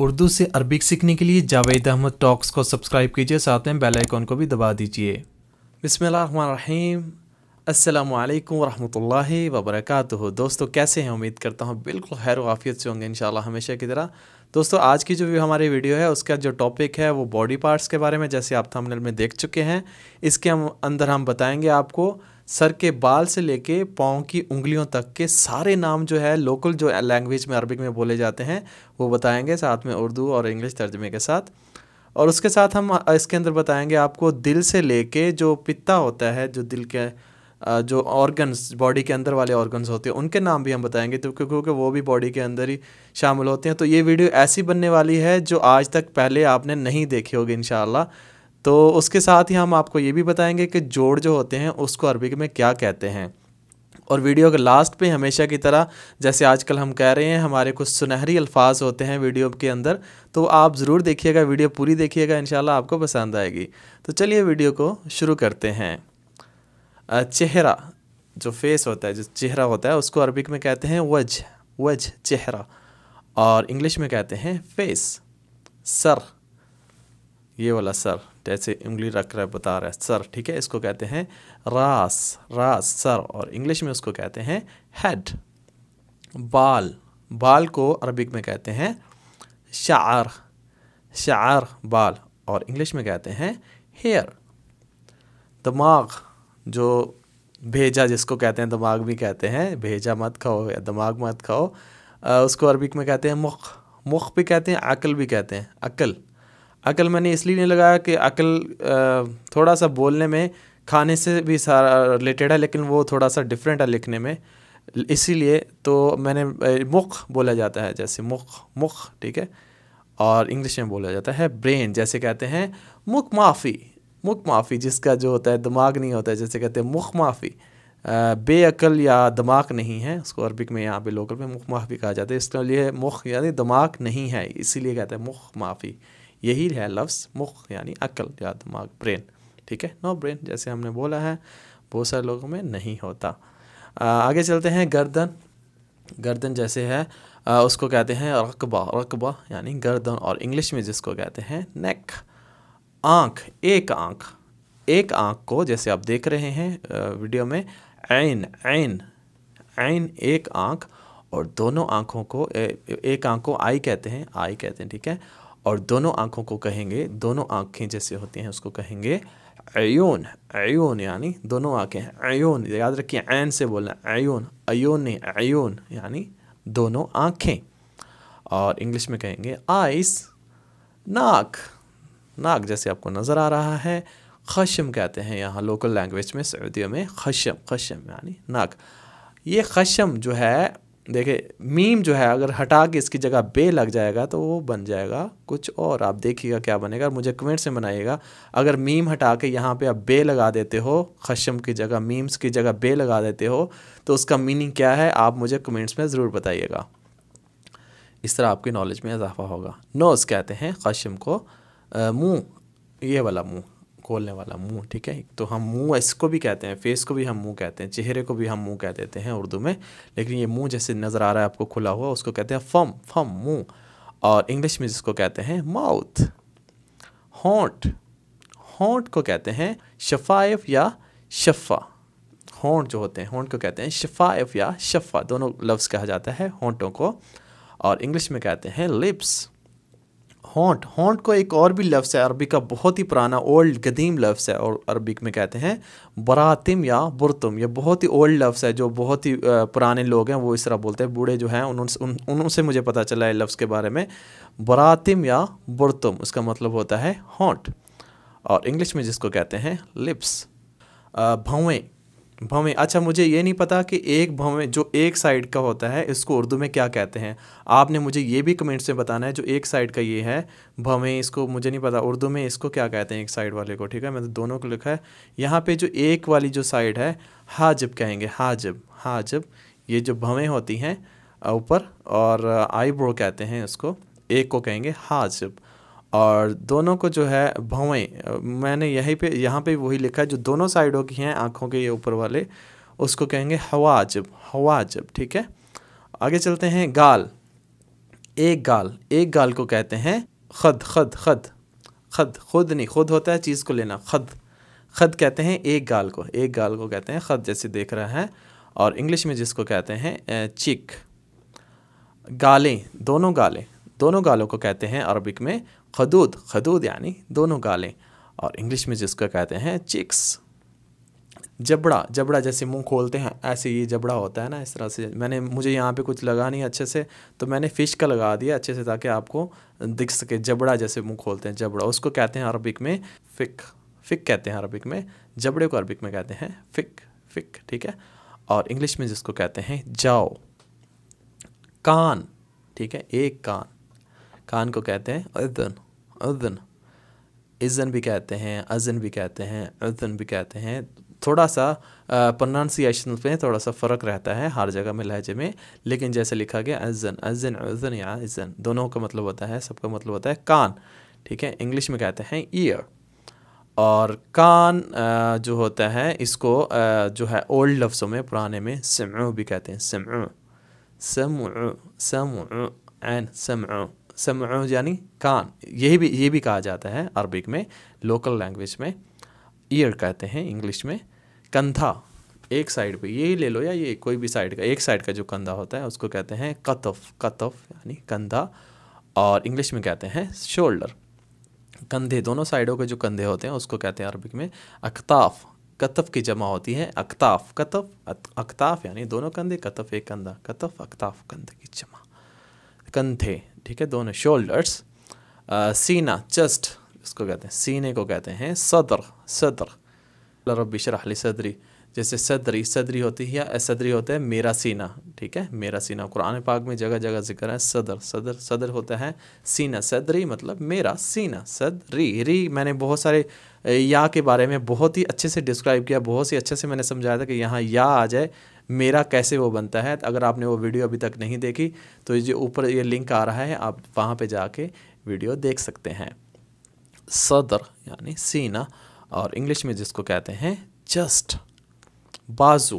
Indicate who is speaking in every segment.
Speaker 1: उर्दू से अरबिक सीखने के लिए जावेद अहमद टॉक्स को सब्सक्राइब कीजिए साथ में बेल आइकॉन को भी दबा दीजिए बिसमीम अस्सलाम वालेकुम दोस्तों कैसे हैं उम्मीद करता हूँ बिल्कुल खैर वाफियत से होंगे इंशाल्लाह हमेशा की तरह दोस्तों आज की जो भी हमारी वीडियो है उसका जो टॉपिक है वो बॉडी पार्ट्स के बारे में जैसे आप थंबनेल में देख चुके हैं इसके हम अंदर हम बताएंगे आपको सर के बाल से लेके पाँव की उंगलियों तक के सारे नाम जो है लोकल जो लैंग्वेज में अरबिक में बोले जाते हैं वो बताएंगे साथ में उर्दू और इंग्लिश तर्जमे के साथ और उसके साथ हम इसके अंदर बताएंगे आपको दिल से लेके जो पिता होता है जो दिल के जो ऑर्गन्स बॉडी के अंदर वाले ऑर्गन्स होते हैं उनके नाम भी हम बताएंगे तो क्योंकि वो भी बॉडी के अंदर ही शामिल होते हैं तो ये वीडियो ऐसी बनने वाली है जो आज तक पहले आपने नहीं देखी होगी इन तो उसके साथ ही हम आपको ये भी बताएंगे कि जोड़ जो होते हैं उसको अरबिक में क्या कहते हैं और वीडियो के लास्ट पे हमेशा की तरह जैसे आजकल हम कह रहे हैं हमारे कुछ सुनहरी अल्फाज होते हैं वीडियो के अंदर तो आप ज़रूर देखिएगा वीडियो पूरी देखिएगा इन आपको पसंद आएगी तो चलिए वीडियो को शुरू करते हैं चेहरा जो फेस होता है जो चेहरा होता है उसको अरबिक में कहते हैं वज वज चेहरा और इंग्लिश में कहते हैं फेस सर ये वाला सर जैसे उंगली रख रहा है बता रहा है सर ठीक है इसको कहते हैं रास रास सर और इंग्लिश में उसको कहते हैं हेड बाल बाल को अरबिक में कहते हैं शार शार बाल और इंग्लिश में कहते हैं हेयर दिमाग जो भेजा जिसको कहते हैं दिमाग भी कहते हैं भेजा मत खाओ या दिमाग मत खाओ उसको अरबिक में कहते हैं मुख मुख भी कहते हैं अकल भी कहते हैं अकल अकल मैंने इसलिए नहीं लगाया कि अकल थोड़ा सा बोलने में खाने से भी सारा रिलेटेड है लेकिन वो थोड़ा सा डिफरेंट है लिखने में इसीलिए तो मैंने मुख बोला जाता है जैसे मुख मुख ठीक है और इंग्लिश में बोला जाता है ब्रेन जैसे कहते हैं मुख माफ़ी मुख माफ़ी जिसका जो होता है दिमाग नहीं होता है जैसे कहते हैं मुख माफ़ी बेअल या दिमाग नहीं है उसको अरबिक में यहाँ पे लोकल में मुख माफ़ी कहा जाता है इसके लिए मुख यानी दिमाग नहीं है इसीलिए कहते हैं मुख माफ़ी यही है लफ्स मुख यानी अकल या दिमाग ब्रेन ठीक है नो ब्रेन जैसे हमने बोला है बहुत सारे लोगों में नहीं होता आ, आगे चलते हैं गर्दन गर्दन जैसे है आ, उसको कहते हैं रकबा रकबा यानी गर्दन और इंग्लिश में जिसको कहते हैं नेक आँख एक आँख एक आँख को जैसे आप देख रहे हैं वीडियो में ऐन ऐन ऐन एक आँख और दोनों आँखों को ए, एक आँख को आई कहते हैं आई कहते हैं ठीक है और दोनों आँखों को कहेंगे दोनों आँखें जैसे होती हैं उसको कहेंगे अयोन अयोन यानी दोनों आँखें हैं अयोन याद रखिए ऐन से बोलना अयोन अयोन अयोन यानी दोनों आँखें और इंग्लिश में कहेंगे आइस नाक नाक जैसे आपको नज़र आ रहा है खशम कहते हैं यहाँ लोकल लैंग्वेज में सऊदियों में खशम खशम यानी नाक ये खशम जो है देखे मीम जो है अगर हटा के इसकी जगह बे लग जाएगा तो वो बन जाएगा कुछ और आप देखिएगा क्या बनेगा मुझे कमेंट से बनाइएगा अगर मीम हटा के यहाँ पे आप बे लगा देते हो खशम की जगह मीम्स की जगह बे लगा देते हो तो उसका मीनिंग क्या है आप मुझे कमेंट्स में ज़रूर बताइएगा इस तरह आपकी नॉलेज में इजाफा होगा नोज़ कहते हैं खशम को मुँह ये वाला मुँह खोलने वाला मुंह ठीक है तो हम मुंह इसको भी कहते हैं फेस को भी हम मुंह कहते हैं चेहरे को भी हम मुंह कह देते हैं उर्दू में लेकिन ये मुंह जैसे नज़र आ रहा है आपको खुला हुआ उसको कहते हैं फम फम मुंह और इंग्लिश में जिसको कहते हैं माउथ होंट होंट को कहते हैं शफाइफ या शफ़ा होंट जो होते हैं होंट को कहते हैं शफाइफ या शफ़ा दोनों लफ्ज़ कहा जाता है होंटों को और इंग्लिश में कहते हैं लिप्स हॉन्ट हॉन्ट को एक और भी लफ्ज़ है अरबी का बहुत ही पुराना ओल्ड कदीम लफ्ज़ है और अरबिक में कहते हैं बरातम या बुरतम यह बहुत ही ओल्ड लफ्ज़ है जो बहुत ही पुराने लोग हैं वो इस तरह बोलते हैं बूढ़े जो हैं उनसे उन, उनसे मुझे पता चला है लफ्ज़ के बारे में बरातम या बुरतम उसका मतलब होता है हॉन्ट और इंग्लिश में जिसको कहते हैं लिप्स भवें भवें अच्छा मुझे ये नहीं पता कि एक भवें जो एक साइड का होता है इसको उर्दू में क्या कहते हैं आपने मुझे ये भी कमेंट्स में बताना है जो एक साइड का ये है भवें इसको मुझे नहीं पता उर्दू में इसको क्या कहते हैं एक साइड वाले को ठीक है मैंने दोनों को लिखा है यहाँ पर जो एक वाली जो साइड है हाजब कहेंगे हाजब हाजब ये जो भवें होती हैं ऊपर और आईब्रो कहते हैं इसको एक को कहेंगे हाजब और दोनों को जो है भवें मैंने यहीं पे यहाँ पे वही लिखा है जो दोनों साइडों की हैं आँखों के ये ऊपर वाले उसको कहेंगे हवाजब हवाजब ठीक है आगे चलते हैं गाल एक गाल एक गाल को कहते हैं खद खद खद खद खुद नहीं खुद होता है चीज़ को लेना खद खद कहते हैं एक गाल को एक गाल को कहते हैं खद जैसे देख रहा है और इंग्लिश में जिसको कहते हैं चिक गालें दोनों गालें दोनों गालों को कहते हैं अरबिक में खदूद खदूद यानी दोनों गालें और इंग्लिश में जिसको कहते हैं चिक्स जबड़ा जबड़ा जैसे मुंह खोलते हैं ऐसे ये जबड़ा होता है ना इस तरह से मैंने मुझे यहाँ पे कुछ लगा नहीं अच्छे से तो मैंने फ़िश का लगा दिया अच्छे से ताकि आपको दिख सके जबड़ा जैसे मुंह खोलते हैं जबड़ा उसको कहते हैं अरबिक में फ़िक फ़िक कहते हैं अरबिक में जबड़े को अरबिक में कहते हैं फ़िक फ़िक ठीक है और इंग्लिश में जिसको कहते हैं जाओ कान ठीक है एक कान कान को कहते हैं अदन अदन इज़न भी कहते हैं अजन भी कहते हैं अदन भी कहते हैं थोड़ा सा प्रोनाउंसिएशन पे थोड़ा सा फ़र्क रहता है हर जगह में लहजे में लेकिन जैसे लिखा गया अजन अजन अजन या अजन दोनों का मतलब होता है सबका मतलब होता है कान ठीक है इंग्लिश में कहते हैं ईयर और कान जो होता है इसको जो है ओल्ड लफ्ज़ों में पुराने में सम भी कहते हैं सम सम सम एंड सम समो यानी कान यही भी ये भी कहा जाता है अरबिक में लोकल लैंग्वेज में ईयर कहते हैं इंग्लिश में कंधा एक साइड पे यही ले लो या ये कोई भी साइड का एक साइड का जो कंधा होता है उसको कहते हैं कतफ कतफ यानी कंधा और इंग्लिश में कहते हैं शोल्डर कंधे दोनों साइडों के जो कंधे होते हैं उसको कहते हैं अरबिक में अख्ताफ कतफ की जमा होती है अख्ताफ कतफ अख्ताफ यानी दोनों कंधे कतफ एक कंधा कतफ अख्ताफ कंधे की जमा कंधे ठीक है दोनों शोल्डर्स सीना चस्ट इसको कहते हैं सीने को कहते हैं सदर सदर रबी सदरी जैसे सदरी सदरी होती है या सदरी होता है मेरा सीना ठीक है मेरा सीना कुरान पाक में जगह जगह जिक्र है सदर सदर सदर होता है सीना सदरी मतलब मेरा सीना सदरी री मैंने बहुत सारे या के बारे में बहुत ही अच्छे से डिस्क्राइब किया बहुत ही अच्छे से मैंने समझाया था कि यहाँ या आ जाए मेरा कैसे वो बनता है तो अगर आपने वो वीडियो अभी तक नहीं देखी तो ये ऊपर ये लिंक आ रहा है आप वहाँ पर जाके वीडियो देख सकते हैं सदर यानी सीना और इंग्लिश में जिसको कहते हैं जस्ट बाजू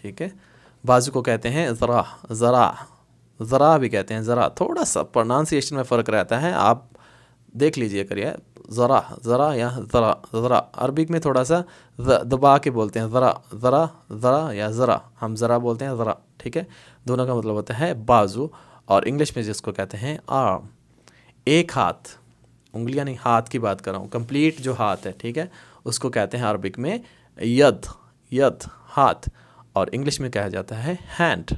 Speaker 1: ठीक है बाजू को कहते हैं ज़रा ज़रा ज़रा भी कहते हैं ज़रा थोड़ा सा प्रोनाउंसिएशन में फ़र्क रहता है आप देख लीजिए करिए ज़रा ज़रा या ज़रा ज़रा अरबिक में थोड़ा सा दबा के बोलते हैं ज़रा ज़रा ज़रा या ज़रा हम ज़रा बोलते हैं ज़रा ठीक है दोनों का मतलब होता है बाजू और इंग्लिश में जिसको कहते हैं आर्म एक हाथ उंगलियां नहीं हाथ की बात कर रहा हूँ कंप्लीट जो हाथ है ठीक है उसको कहते हैं अरबिक में यद यद हाथ और इंग्लिश में कहा जाता है हैंड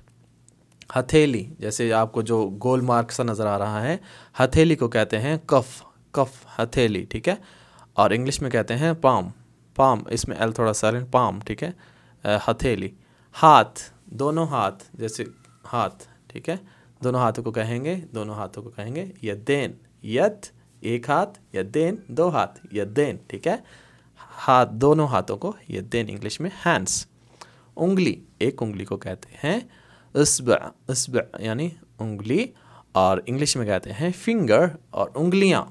Speaker 1: हथेली जैसे आपको जो गोल मार्क सा नज़र आ रहा है हथेली को कहते हैं कफ़ कफ हथेली ठीक है और इंग्लिश में कहते हैं पाम पाम इसमें एल थोड़ा साइलेंट पाम ठीक है हथेली हाथ दोनों हाथ जैसे हाथ ठीक है दोनों हाथों को कहेंगे दोनों हाथों को कहेंगे यदेन यथ एक हाथ यदेन दो हाथ यदेन ठीक है हाथ दोनों हाथों को यदेन इंग्लिश में हैंड्स उंगली एक उंगली को कहते हैं उसब उसब यानी उंगली और इंग्लिश में कहते हैं फिंगर और उंगलियाँ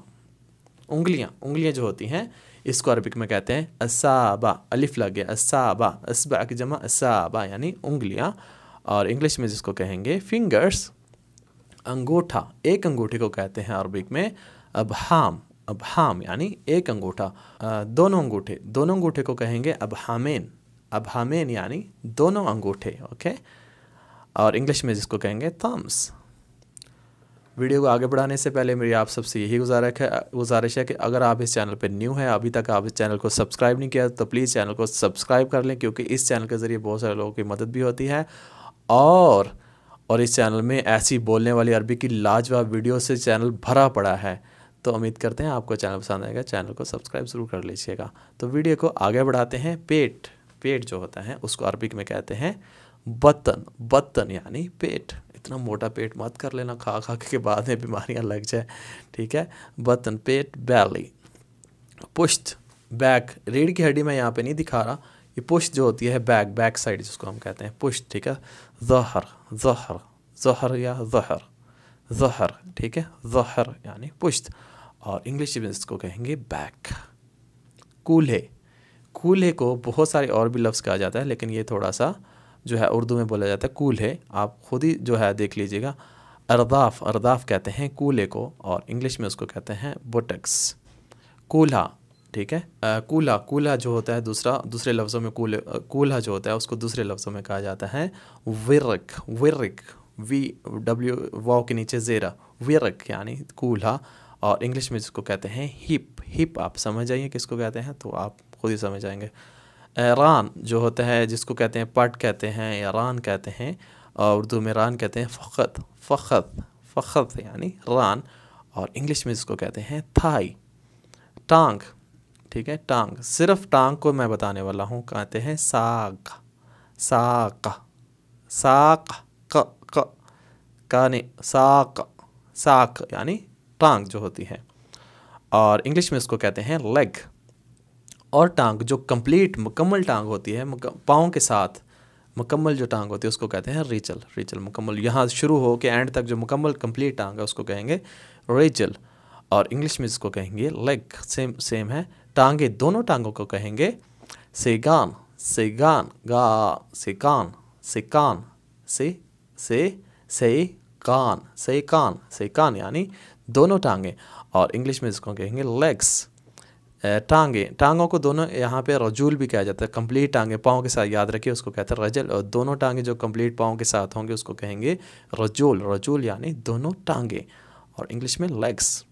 Speaker 1: उंगलियाँ उंगलियाँ जो होती हैं इसको अरबिक में कहते हैं असाबा अलिफ लग गया असाबा असबा की जमा असाबा यानी उंगलियाँ और इंग्लिश में जिसको कहेंगे फिंगर्स अंगूठा एक अंगूठे को कहते हैं अरबिक में अबहाम अबहाम यानी एक अंगूठा दोनों अंगूठे दोनों अंगूठे को कहेंगे अबहामेन अबहामेन यानी दोनों अंगूठे ओके और इंग्लिश में जिसको कहेंगे थम्स वीडियो को आगे बढ़ाने से पहले मेरी आप सबसे यही गुजारिश है गुजारिश है कि अगर आप इस चैनल पर न्यू हैं अभी तक आप इस चैनल को सब्सक्राइब नहीं किया तो प्लीज़ चैनल को सब्सक्राइब कर लें क्योंकि इस चैनल के ज़रिए बहुत सारे लोगों की मदद भी होती है और और इस चैनल में ऐसी बोलने वाली अरबी की लाजवाब वीडियो से चैनल भरा पड़ा है तो उम्मीद करते हैं आपको चैनल पसंद आएगा चैनल को सब्सक्राइब ज़रूर कर लीजिएगा तो वीडियो को आगे बढ़ाते हैं पेट पेट जो होता है उसको अरबिक में कहते हैं बतन बतन यानी पेट इतना मोटा पेट मत कर लेना खा खा के बाद में बीमारियां लग जाए ठीक है बतन पेट बैली पुश्त बैक रीढ़ की हड्डी मैं यहाँ पे नहीं दिखा रहा ये पुश्त जो होती है बैक बैक साइड जिसको हम कहते हैं पुश्त ठीक है जहर जहर जहर या जहर जहर ठीक है जहर यानी पुश्त और इंग्लिश में इसको कहेंगे बैक कूल्हे कूल्हे को बहुत सारे और भी लफ्ज़ कहा जाता है लेकिन ये थोड़ा सा जो है उर्दू में बोला जाता है कूल्हे आप खुद ही जो है देख लीजिएगा अरदाफ अरदाफ कहते हैं कूल्हे को और इंग्लिश में उसको कहते हैं बोटक्स कूल्हा ठीक है कूल्हा कूल्हा जो होता है दूसरा दूसरे लफ्ज़ों में कूल कूल्हा जो होता है उसको दूसरे लफ्ज़ों में कहा जाता है विरक विरक वी डब्ल्यू वाओ के नीचे ज़ेरा विरक यानी कूल्हा और इंग्लिश में जिसको कहते हैं हिप हिप आप समझ जाइए किसको कहते हैं तो आप खुद ही समझ जाएंगे रान जो होता है जिसको कहते हैं पट कहते हैं या रान कहते हैं और उर्दू में रान कहते हैं फ़खत फ़खत फ़खत यानी रान और इंग्लिश में जिसको कहते हैं थाई टांग ठीक है टांग सिर्फ टांग को मैं बताने वाला हूँ कहते हैं साग साक साक क क काने साक साक यानी टांग जो होती है और इंग्लिश में इसको कहते हैं लेग और टांग जो कंप्लीट मुकम्मल टांग होती है पाँव के साथ मुकम्मल जो टांग होती है उसको कहते हैं रिचल रिचल मुकम्मल यहाँ शुरू हो के एंड तक जो मुकम्मल कंप्लीट टांग है उसको कहेंगे रिचल और इंग्लिश में इसको कहेंगे लेग सेम सेम है टांगे दोनों टांगों को कहेंगे सेगान सेगान गा सेकान सेकान से से से कान से कान से कान यानी दोनों टांगे और इंग्लिश में इसको कहेंगे लेग्स टांगे टांगों को दोनों यहाँ पे रजूल भी कहा जाता है कंप्लीट टांगे पाँव के साथ याद रखिए उसको कहते हैं रजल और दोनों टांगे जो कंप्लीट पाँव के साथ होंगे उसको कहेंगे रजूल रजूल यानी दोनों टांगे और इंग्लिश में लेग्स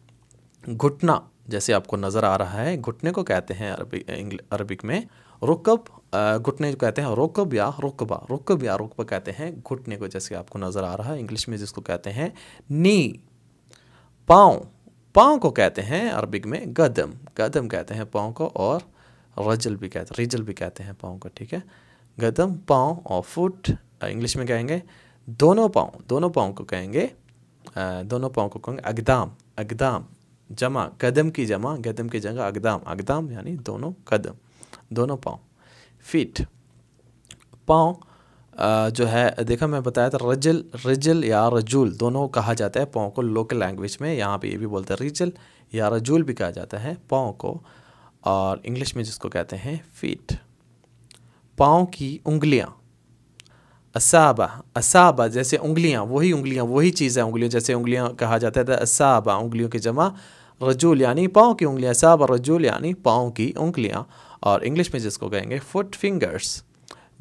Speaker 1: घुटना जैसे आपको नज़र आ रहा है घुटने को कहते हैं अरबी अरबिक में रुकब घुटने को कहते हैं रुकब या रुकबा रुकब या रुकबा कहते हैं घुटने को जैसे आपको नज़र आ रहा है इंग्लिश में जिसको कहते हैं नी पाँव पाँव को कहते हैं अरबिक में गदम गदम कहते हैं पाँव को और रजल भी कहते हैं रिजल भी कहते हैं पाँव को ठीक है गदम पाँव और फुट इंग्लिश में कहेंगे दोनों पाँव दोनों पाँव को कहेंगे दोनों पाँव को कहेंगे अगदाम अगदाम जमा कदम की जमा कदम की जगह अगदाम अगदाम यानी दोनों कदम दोनों पाँव फिट पाँव जो है देखा मैं बताया था रजल रजल या रजूल दोनों कहा जाता है पाँव को लोकल लैंग्वेज में यहाँ पे ये भी बोलते हैं रिजल या रजूल भी कहा जाता है पाँव को और इंग्लिश में जिसको कहते हैं फीट पाँव की उंगलियाँ असाबा असाबा जैसे उंगलियाँ वही उंगलियाँ वही चीज़ है उंगलियों जैसे उंगलियाँ कहा जाता है असाबा उंगलियों की जमा रजूल यानी पाँव की उंगलियाँ असाबा रजूल यानी पाँव की उंगलियाँ और इंग्लिश में जिसको कहेंगे फुट फिंगर्स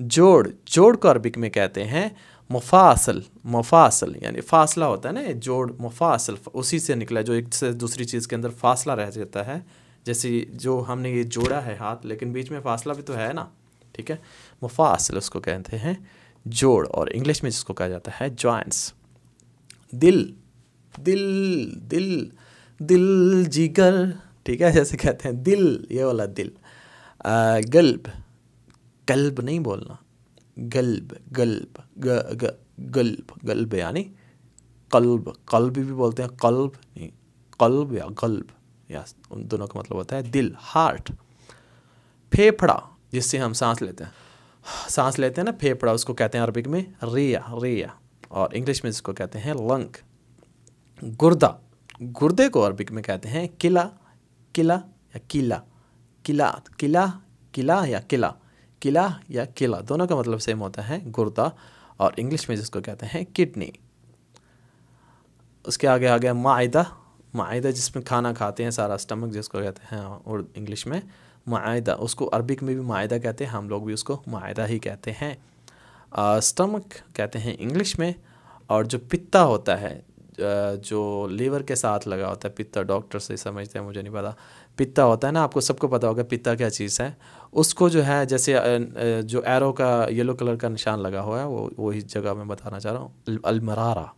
Speaker 1: जोड़ जोड़ को अरबिक में कहते हैं मुफासल मुफासल यानी फासला होता है ना जोड़ मुफासल उसी से निकला जो एक से दूसरी चीज़ के अंदर फासला रह जाता है जैसे जो हमने ये जोड़ा है हाथ लेकिन बीच में फासला भी तो है ना ठीक है मुफासल उसको कहते हैं जोड़ और इंग्लिश में जिसको कहा जाता है जॉइंट्स दिल दिल दिल दिल जिगर ठीक है जैसे कहते हैं दिल ये वाला दिल गल्ब गल्ब नहीं बोलना गल्ब गल्ब ग ग गल्ब गल्ब यानी कल्ब कल्ब भी बोलते हैं कल्ब नहीं कल्ब या गल्ब या उन दोनों का मतलब होता है दिल हार्ट फेफड़ा जिससे हम सांस लेते हैं सांस लेते हैं ना फेफड़ा उसको कहते हैं अरबिक में रिया रिया और इंग्लिश में इसको कहते हैं लंग गुर्दा गुर्दे को अरबिक में कहते हैं किला किला या किला किला किला किला या किला किला या किला दोनों का मतलब सेम होता है गुर्दा और इंग्लिश में जिसको कहते हैं किडनी उसके आगे आ गया मायदा मायदा जिसमें खाना खाते हैं सारा स्टमक जिसको कहते हैं और इंग्लिश में मायदा उसको अरबिक में भी मायदा कहते हैं हम लोग भी उसको मायदा ही कहते हैं स्टमक कहते हैं इंग्लिश में और जो पित्ता होता है जो लीवर के साथ लगा होता है पित्ता डॉक्टर से समझते हैं मुझे नहीं पता पिता होता है ना आपको सबको पता होगा पिता क्या चीज़ है उसको जो है जैसे जो एरो का येलो कलर का निशान लगा हुआ है वो वो इस जगह मैं बताना चाह रहा हूँ अलमरारा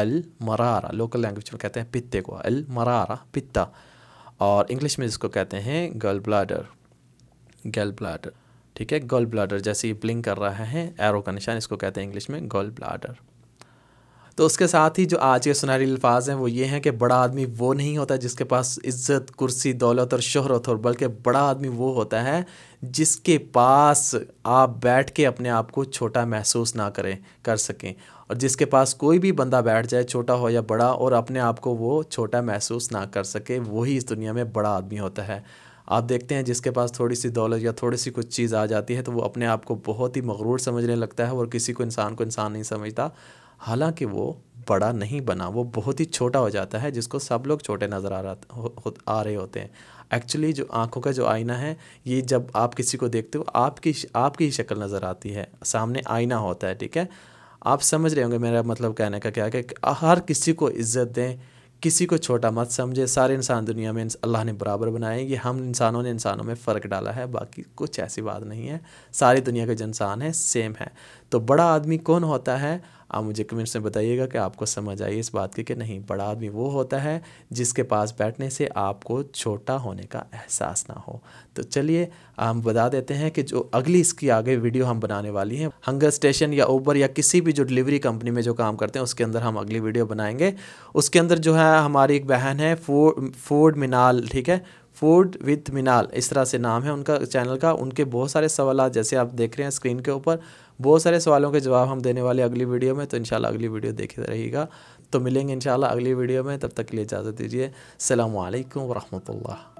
Speaker 1: अल मरारा लोकल लैंग्वेज में कहते हैं पित्ते को अल मरारा पित्ता और इंग्लिश में जिसको कहते हैं गर्ल ब्लाडर गर्ल ब्लाडर ठीक है गर्ल ब्लाडर जैसे ये ब्लिंक कर रहा है एरो का निशान इसको कहते हैं इंग्लिश में गर्ल ब्लाडर तो उसके साथ ही जो आज के सुनहरी अल्फाज हैं वो ये हैं कि बड़ा आदमी वो नहीं होता जिसके पास इज्जत कुर्सी दौलत और शहरत और बल्कि बड़ा आदमी वो होता है जिसके पास आप बैठ के अपने आप को छोटा महसूस ना करें कर सकें और जिसके पास कोई भी बंदा बैठ जाए छोटा हो या बड़ा और अपने आप को वो छोटा महसूस ना कर सके वही इस दुनिया में बड़ा आदमी होता है आप देखते हैं जिसके पास थोड़ी सी दौलत या थोड़ी सी कुछ चीज़ आ जाती है तो वो अपने आप को बहुत ही मगरूर समझने लगता है और किसी को इंसान को इंसान नहीं समझता हालांकि वो बड़ा नहीं बना वो बहुत ही छोटा हो जाता है जिसको सब लोग छोटे नज़र आ रहा हो, आ रहे होते हैं एक्चुअली जो आँखों का जो आईना है ये जब आप किसी को देखते हो आपकी आपकी ही शक्ल नज़र आती है सामने आईना होता है ठीक है आप समझ रहे होंगे मेरा मतलब कहने का क्या है कि हर किसी को इज्जत दें किसी को छोटा मत समझे सारे इंसान दुनिया में अल्लाह ने बराबर बनाए ये हम इंसानों ने इंसानों में फ़र्क डाला है बाकी कुछ ऐसी बात नहीं है सारी दुनिया के जो इंसान हैं सेम है तो बड़ा आदमी कौन होता है आप मुझे कमेंट्स में बताइएगा कि आपको समझ आई इस बात की कि नहीं बड़ा आदमी वो होता है जिसके पास बैठने से आपको छोटा होने का एहसास ना हो तो चलिए हम बता देते हैं कि जो अगली इसकी आगे वीडियो हम बनाने वाली हैं हंगर स्टेशन या ऊबर या किसी भी जो डिलीवरी कंपनी में जो काम करते हैं उसके अंदर हम अगली वीडियो बनाएंगे उसके अंदर जो है हमारी एक बहन है फूड फूड मिनाल ठीक है फूड विथ मिनाल इस तरह से नाम है उनका चैनल का उनके बहुत सारे सवाल जैसे आप देख रहे हैं स्क्रीन के ऊपर बहुत सारे सवालों के जवाब हम देने वाले अगली वीडियो में तो इन अगली वीडियो देखे रहेगा तो मिलेंगे इन अगली वीडियो में तब तक के लिए इजाज़त दीजिए अल्लाम वरहमल